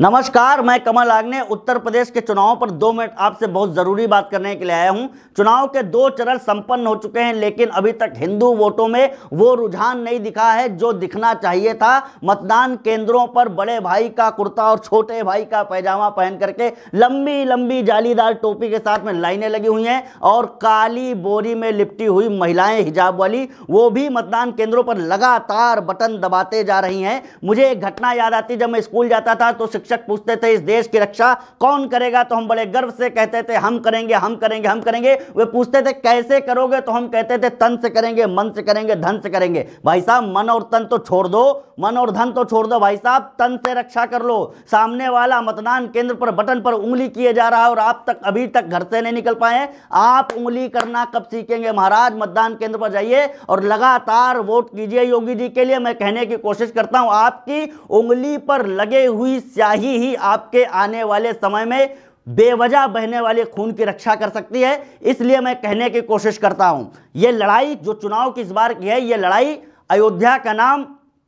नमस्कार मैं कमल आग्ने उत्तर प्रदेश के चुनाव पर दो मिनट आपसे बहुत ज़रूरी बात करने के लिए आया हूं चुनाव के दो चरण संपन्न हो चुके हैं लेकिन अभी तक हिंदू वोटों में वो रुझान नहीं दिखा है जो दिखना चाहिए था मतदान केंद्रों पर बड़े भाई का कुर्ता और छोटे भाई का पैजामा पहन करके लंबी लंबी जालीदार टोपी के साथ में लाइनें लगी हुई हैं और काली बोरी में लिपटी हुई महिलाएं हिजाब वाली वो भी मतदान केंद्रों पर लगातार बटन दबाते जा रही हैं मुझे एक घटना याद आती जब मैं स्कूल जाता था तो शिक्षक पूछते थे इस देश की रक्षा कौन करेगा तो हम बड़े गर्व से कहते थे हम करेंगे हम करेंगे हम करेंगे वे पूछते थे कैसे करोगे तो हम कहते थे तन से करेंगे मन से करेंगे धन से करेंगे भाई साहब मन और तन तो छोड़ दो मन और धन तो छोड़ दो भाई साहब तन से रक्षा कर लो सामने वाला मतदान केंद्र पर बटन पर उंगली किए जा रहा है और आप तक अभी तक घर से नहीं निकल पाए आप उंगली करना कब सीखेंगे महाराज मतदान केंद्र पर जाइए और लगातार वोट कीजिए योगी जी के लिए मैं कहने की कोशिश करता हूं आपकी उंगली पर लगे हुई स्याही लापरवाही ही आपके आने वाले समय में बेवजह बहने वाले खून की रक्षा कर सकती है इसलिए मैं कहने की कोशिश करता हूं यह लड़ाई जो चुनाव की इस बार की है यह लड़ाई अयोध्या का नाम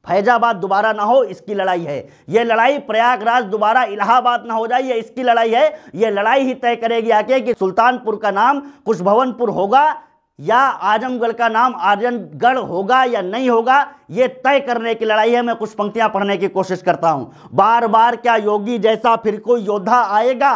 फैजाबाद दोबारा ना हो इसकी लड़ाई है यह लड़ाई प्रयागराज दोबारा इलाहाबाद ना हो जाए यह इसकी लड़ाई है यह लड़ाई ही तय करेगी आके कि सुल्तानपुर का नाम कुशभवनपुर होगा या आजमगढ़ का नाम आर्यनगढ़ होगा या नहीं होगा ये तय करने की लड़ाई है मैं कुछ पंक्तियां पढ़ने की कोशिश करता हूं बार बार क्या योगी जैसा फिर कोई योद्धा आएगा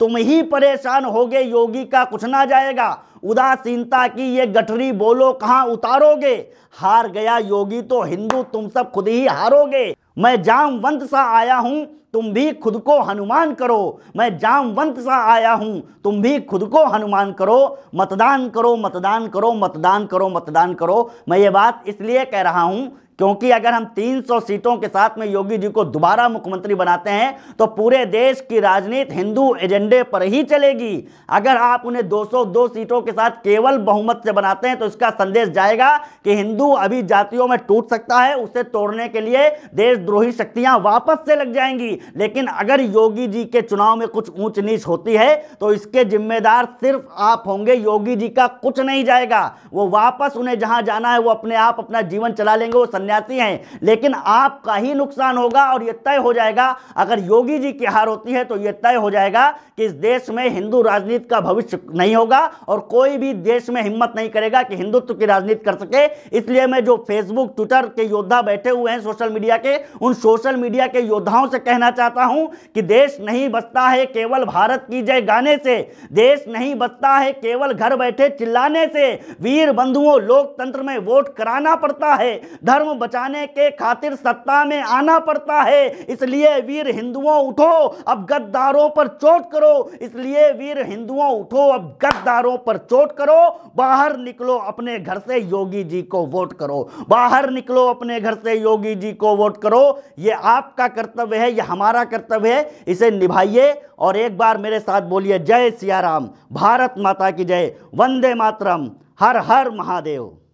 तुम ही परेशान होगे योगी का कुछ ना जाएगा उदासीनता की ये गठरी बोलो कहाँ उतारोगे हार गया योगी तो हिंदू तुम सब खुद ही हारोगे मैं जामवंत सा आया हूँ तुम भी खुद को हनुमान करो मैं जामवंत सा आया हूँ तुम भी खुद को हनुमान करो मतदान करो मतदान करो मतदान करो मतदान करो मैं ये बात इसलिए कह रहा हूं क्योंकि अगर हम 300 सीटों के साथ में योगी जी को दोबारा मुख्यमंत्री बनाते हैं तो पूरे देश की राजनीति हिंदू एजेंडे पर ही चलेगी अगर आप उन्हें 202 सीटों के साथ केवल बहुमत से बनाते हैं तो इसका संदेश जाएगा कि हिंदू अभी जातियों में टूट सकता है उसे तोड़ने के लिए देशद्रोही शक्तियां वापस से लग जाएंगी लेकिन अगर योगी जी के चुनाव में कुछ ऊंच नीच होती है तो इसके जिम्मेदार सिर्फ आप होंगे योगी जी का कुछ नहीं जाएगा वो वापस उन्हें जहां जाना है वो अपने आप अपना जीवन चला लेंगे वो जाती हैं लेकिन आपका ही नुकसान होगा और यह तय हो जाएगा अगर योगी जी की हार होती है तो यह तय हो जाएगा कि इस देश में हिंदू राजनीति का भविष्य नहीं होगा और कोई भी देश में हिम्मत नहीं करेगा कि हिंदुत्व की राजनीति कर सके इसलिए मैं जो फेसबुक ट्विटर के योद्धा बैठे हुए हैं सोशल मीडिया के उन सोशल मीडिया के योद्धाओं से कहना चाहता हूं कि देश नहीं बचता है केवल भारत की जय गाने से देश नहीं बचता है केवल घर बैठे चिल्लाने से वीर बंधुओं लोकतंत्र में वोट कराना पड़ता है धर्म बचाने के खातिर सत्ता में आना पड़ता है इसलिए वीर हिंदुओं उठो अब गद्दारों पर चोट करो इसलिए वीर हिंदुओं उठो अब गद्दारों पर चोट करो बाहर निकलो अपने घर से योगी जी को वोट करो बाहर निकलो अपने घर से योगी जी को वोट करो ये आपका कर्तव्य है ये हमारा कर्तव्य है इसे निभाइए और एक बार मेरे साथ बोलिए जय सियाराम भारत माता की जय वंदे मातरम हर हर महादेव